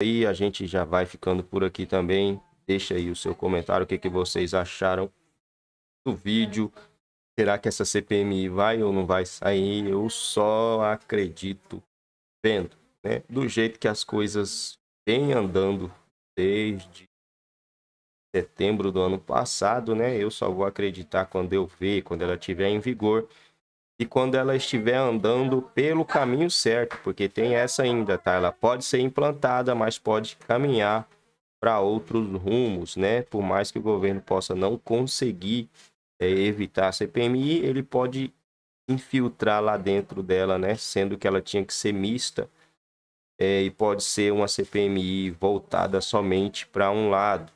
E a gente já vai ficando por aqui também. Deixa aí o seu comentário, o que, que vocês acharam do vídeo. Será que essa CPMI vai ou não vai sair? Eu só acredito vendo, né? Do jeito que as coisas vêm andando desde setembro do ano passado, né? Eu só vou acreditar quando eu ver, quando ela tiver em vigor e quando ela estiver andando pelo caminho certo, porque tem essa ainda, tá? Ela pode ser implantada, mas pode caminhar para outros rumos, né? Por mais que o governo possa não conseguir é, evitar a CPMI, ele pode infiltrar lá dentro dela, né? Sendo que ela tinha que ser mista é, e pode ser uma CPMI voltada somente para um lado.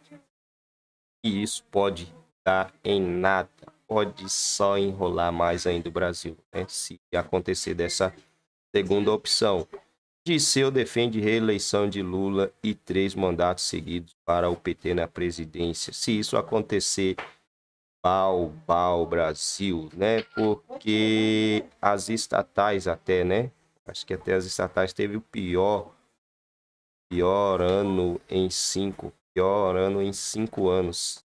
E isso pode dar em nada pode só enrolar mais ainda o Brasil, né? se acontecer dessa segunda opção. Disseu defende reeleição de Lula e três mandatos seguidos para o PT na presidência. Se isso acontecer, pau, pau, Brasil, né? Porque as estatais até, né? Acho que até as estatais teve o pior, pior ano em cinco, pior ano em cinco anos.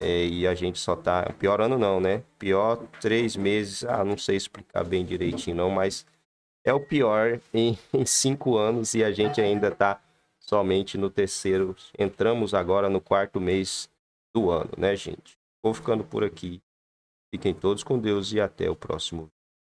É, e a gente só tá. Pior ano não, né? Pior três meses. Ah, não sei explicar bem direitinho, não, mas é o pior em, em cinco anos e a gente ainda tá somente no terceiro. Entramos agora no quarto mês do ano, né, gente? Vou ficando por aqui. Fiquem todos com Deus e até o próximo